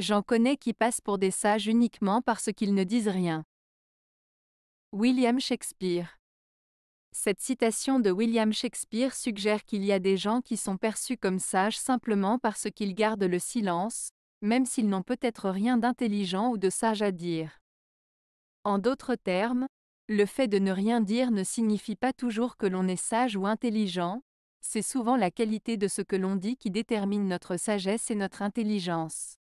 J'en connais qui passent pour des sages uniquement parce qu'ils ne disent rien. William Shakespeare Cette citation de William Shakespeare suggère qu'il y a des gens qui sont perçus comme sages simplement parce qu'ils gardent le silence, même s'ils n'ont peut-être rien d'intelligent ou de sage à dire. En d'autres termes, le fait de ne rien dire ne signifie pas toujours que l'on est sage ou intelligent, c'est souvent la qualité de ce que l'on dit qui détermine notre sagesse et notre intelligence.